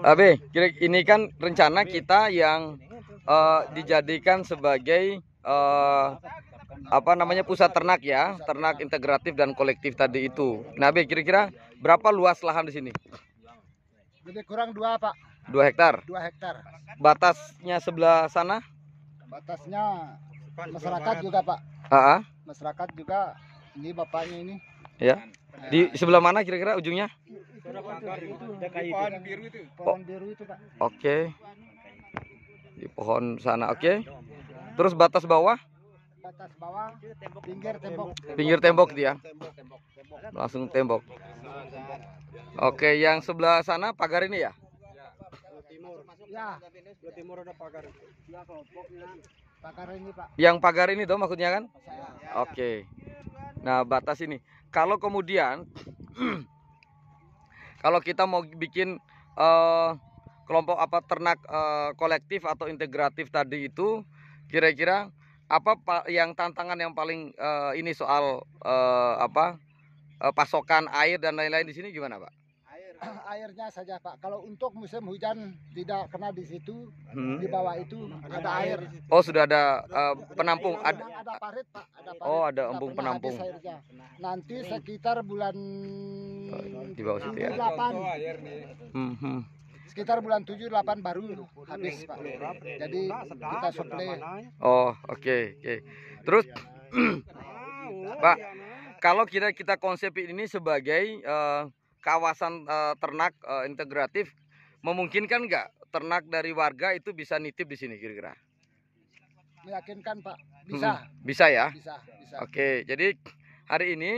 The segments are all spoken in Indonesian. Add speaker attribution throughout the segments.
Speaker 1: Abi, ini kan rencana kita yang uh, dijadikan sebagai uh, apa namanya pusat ternak ya, ternak integratif dan kolektif tadi itu. Nah, Abi, kira-kira berapa luas lahan di sini?
Speaker 2: Jadi kurang dua pak. Dua hektar. Dua hektar.
Speaker 1: Batasnya sebelah sana?
Speaker 2: Batasnya masyarakat juga pak. Aa. Ah, ah. Masyarakat juga ini bapaknya ini.
Speaker 1: Ya. Di sebelah mana kira-kira ujungnya?
Speaker 2: pohon biru itu. Pohon biru itu, Pak.
Speaker 1: Oke. Okay. Di pohon sana, oke. Okay. Terus batas bawah?
Speaker 2: Batas bawah pinggir tembok. Pinggir tembok
Speaker 1: dia. Langsung tembok. Oke, okay, yang sebelah sana pagar ini ya?
Speaker 2: Timur. Ya. Timur ada pagar. Ya, pagar ini pak
Speaker 1: yang pagar ini dong maksudnya kan oke okay. nah batas ini kalau kemudian kalau kita mau bikin uh, kelompok apa ternak uh, kolektif atau integratif tadi itu kira-kira apa yang tantangan yang paling uh, ini soal uh, apa uh, pasokan air dan lain-lain di sini gimana pak?
Speaker 2: Air, airnya saja pak. Kalau untuk musim hujan tidak kena di situ,
Speaker 1: hmm. di bawah
Speaker 2: itu ada, ada air.
Speaker 1: air. Oh sudah ada uh, penampung. Ada, ada
Speaker 2: parit pak. Ada oh, parit. Oh ada embung penampung. Nanti sekitar bulan Oh, iya. di bawah situ ya. Mm-hmm. Sekitar bulan 7 8 baru habis, Pak. Jadi kita supply.
Speaker 1: Oh, oke, okay, oke. Okay. Terus Pak, kalau kita kita konsep ini sebagai uh, kawasan uh, ternak uh, integratif memungkinkan nggak ternak dari warga itu bisa nitip di sini kira-kira?
Speaker 2: Meyakinkan Pak, mm-hmm. bisa. Hmm, bisa ya. Bisa. bisa. Oke, okay,
Speaker 1: jadi hari ini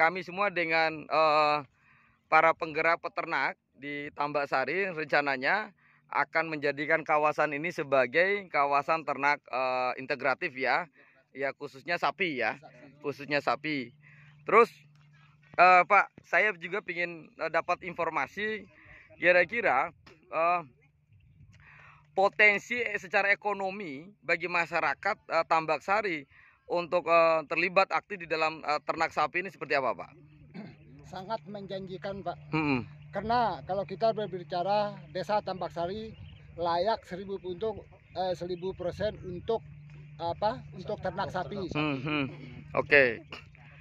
Speaker 1: kami semua dengan uh, para penggerak peternak di Tambak Sari rencananya akan menjadikan kawasan ini sebagai kawasan ternak uh, integratif ya. Ya khususnya sapi ya. Khususnya sapi. Terus uh, Pak, saya juga ingin uh, dapat informasi kira-kira uh, potensi secara ekonomi bagi masyarakat uh, Tambak Sari untuk uh, terlibat aktif di dalam uh, ternak sapi ini seperti apa Pak?
Speaker 2: Sangat menjanjikan Pak. Hmm. Karena kalau kita berbicara desa Tambak Sari layak seribu untuk eh, seribu persen untuk apa untuk ternak sapi.
Speaker 1: Hmm, hmm. Oke. Okay.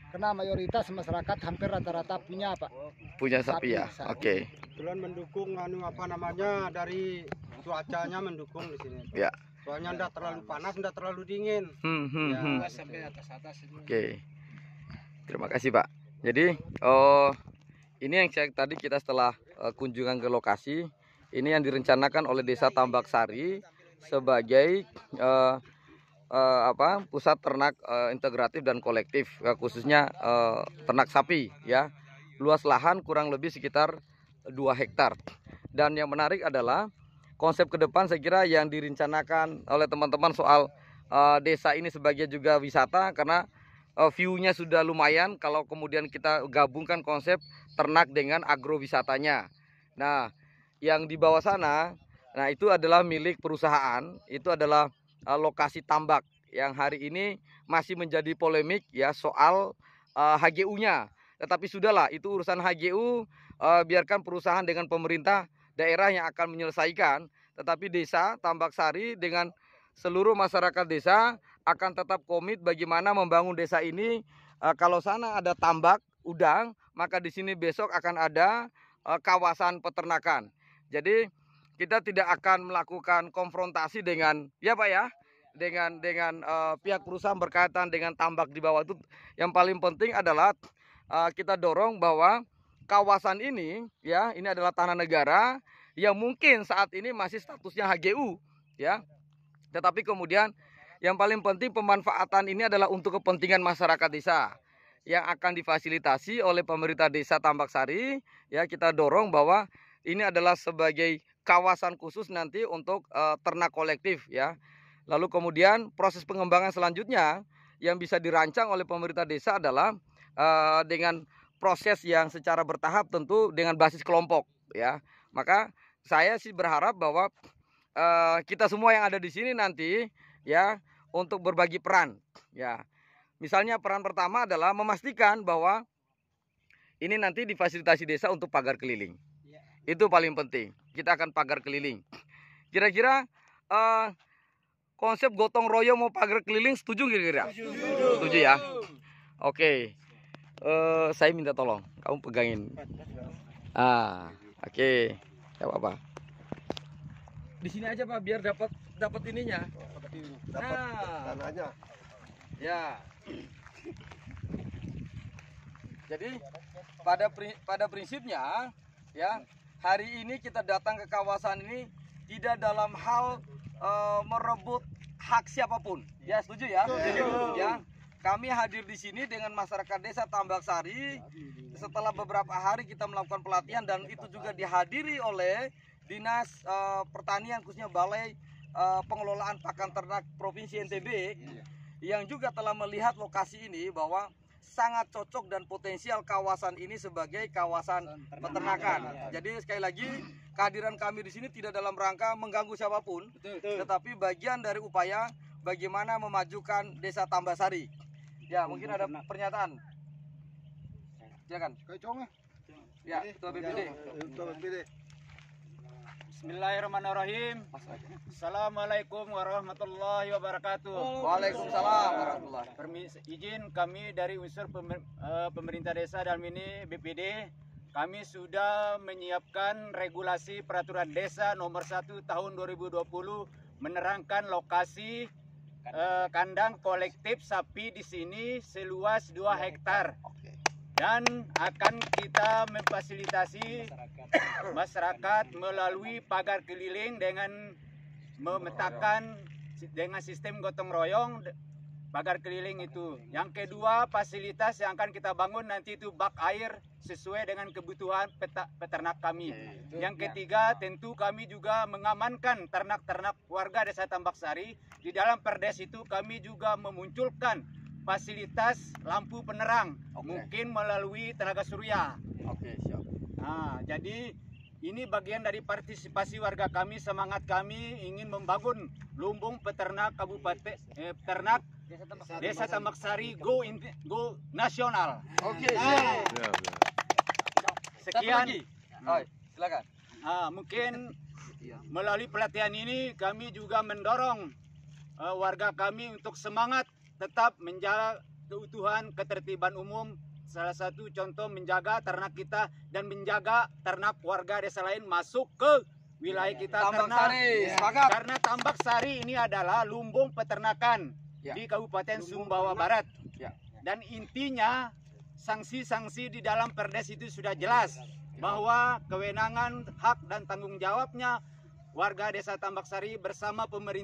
Speaker 2: Karena mayoritas masyarakat hampir rata-rata punya apa?
Speaker 1: Punya sapi, ya? sapi ya. Oke.
Speaker 2: Okay. mendukung anu apa namanya dari cuacanya mendukung di sini. Ya soalnya tidak terlalu panas tidak terlalu dingin hmm, hmm, ya, hmm. sampai atas atas oke
Speaker 1: terima kasih pak jadi oh ini yang saya, tadi kita setelah uh, kunjungan ke lokasi ini yang direncanakan oleh desa Tambak Sari sebagai uh, uh, apa pusat ternak uh, integratif dan kolektif uh, khususnya uh, ternak sapi ya luas lahan kurang lebih sekitar 2 hektar dan yang menarik adalah konsep ke depan saya kira yang direncanakan oleh teman-teman soal uh, desa ini sebagai juga wisata karena uh, view-nya sudah lumayan kalau kemudian kita gabungkan konsep ternak dengan agrowisatanya. Nah, yang di bawah sana nah itu adalah milik perusahaan, itu adalah uh, lokasi tambak yang hari ini masih menjadi polemik ya soal uh, HGU-nya. Tetapi sudahlah itu urusan HGU uh, biarkan perusahaan dengan pemerintah daerah yang akan menyelesaikan, tetapi desa Tambak Sari dengan seluruh masyarakat desa akan tetap komit bagaimana membangun desa ini. Eh, kalau sana ada tambak udang, maka di sini besok akan ada eh, kawasan peternakan. Jadi kita tidak akan melakukan konfrontasi dengan ya Pak ya dengan dengan uh, pihak perusahaan berkaitan dengan tambak di bawah itu yang paling penting adalah uh, kita dorong bahwa kawasan ini ya ini adalah tanah negara yang mungkin saat ini masih statusnya HGU ya tetapi kemudian yang paling penting pemanfaatan ini adalah untuk kepentingan masyarakat desa yang akan difasilitasi oleh pemerintah desa Tambak Sari ya kita dorong bahwa ini adalah sebagai kawasan khusus nanti untuk e, ternak kolektif ya lalu kemudian proses pengembangan selanjutnya yang bisa dirancang oleh pemerintah desa adalah e, dengan proses yang secara bertahap tentu dengan basis kelompok ya. Maka saya sih berharap bahwa uh, kita semua yang ada di sini nanti ya untuk berbagi peran ya. Misalnya peran pertama adalah memastikan bahwa ini nanti difasilitasi desa untuk pagar keliling. Ya. Itu paling penting. Kita akan pagar keliling. Kira-kira uh, konsep gotong royong mau pagar keliling setuju kira-kira?
Speaker 2: Setuju. setuju ya.
Speaker 1: Oke. Okay uh, saya minta tolong kamu pegangin ah oke okay. apa, apa di sini aja pak biar dapat dapat ininya dapat nah. tanahnya ya jadi pada pri, pada prinsipnya ya hari ini kita datang ke kawasan ini tidak dalam hal uh, merebut hak siapapun. Ya setuju ya? Setuju. Ya. Kami hadir di sini dengan masyarakat desa Tambak Sari. Setelah beberapa hari kita melakukan pelatihan dan itu juga dihadiri oleh Dinas uh, Pertanian khususnya Balai uh, Pengelolaan Pakan Ternak Provinsi NTB yang juga telah melihat lokasi ini bahwa sangat cocok dan potensial kawasan ini sebagai kawasan peternakan. Jadi sekali lagi kehadiran kami di sini tidak dalam rangka mengganggu siapapun, tetapi bagian dari upaya bagaimana memajukan Desa Tambasari. Ya, iya, mungkin iya, ada pernyataan. Iya
Speaker 2: kan? ya kan? ya.
Speaker 1: Ya, Ketua BPD.
Speaker 2: Ketua BPD. Bismillahirrahmanirrahim. Assalamualaikum warahmatullahi wabarakatuh. Waalaikumsalam warahmatullahi. Permisi izin kami dari unsur eh, pemerintah desa dan ini BPD kami sudah menyiapkan regulasi peraturan desa nomor 1 tahun 2020 menerangkan lokasi Eh, kandang kolektif sapi di sini seluas 2 hektar dan akan kita memfasilitasi masyarakat melalui pagar keliling dengan memetakan dengan sistem gotong royong pagar keliling itu. Yang kedua, fasilitas yang akan kita bangun nanti itu bak air sesuai dengan kebutuhan peternak kami. Iya, iya. Yang ketiga, tentu kami juga mengamankan ternak-ternak warga Desa Tambak Sari. Di dalam Perdes itu kami juga memunculkan fasilitas lampu penerang, okay. mungkin melalui tenaga surya. Oke, okay, siap. Nah, jadi ini bagian dari partisipasi warga kami, semangat kami ingin membangun lumbung peternak kabupaten eh, peternak Desa Tambak Sari go in, go nasional. Oke. Okay. Yeah. Sekian. Lagi. Oh, silakan. Ah, mungkin iya. melalui pelatihan ini kami juga mendorong uh, warga kami untuk semangat tetap menjaga keutuhan ketertiban umum salah satu contoh menjaga ternak kita dan menjaga ternak warga desa lain masuk ke wilayah iya. kita tambak karena sari. Iya. karena tambak sari ini adalah lumbung peternakan ya. di Kabupaten Sumbawa Barat. Ya. Dan intinya sanksi-sanksi di dalam Perdes itu sudah jelas bahwa kewenangan, hak dan tanggung jawabnya warga Desa Tambak Sari bersama pemerintah